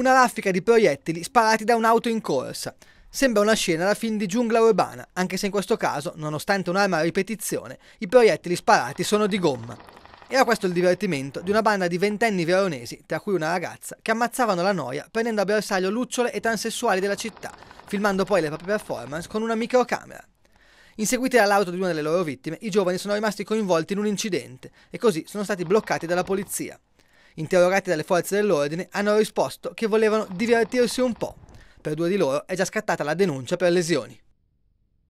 una raffica di proiettili sparati da un'auto in corsa. Sembra una scena da film di giungla urbana, anche se in questo caso, nonostante un'arma a ripetizione, i proiettili sparati sono di gomma. Era questo il divertimento di una banda di ventenni veronesi, tra cui una ragazza, che ammazzavano la noia prendendo a bersaglio lucciole e transessuali della città, filmando poi le proprie performance con una microcamera. Inseguiti dall'auto di una delle loro vittime, i giovani sono rimasti coinvolti in un incidente e così sono stati bloccati dalla polizia interrogati dalle forze dell'ordine, hanno risposto che volevano divertirsi un po'. Per due di loro è già scattata la denuncia per lesioni.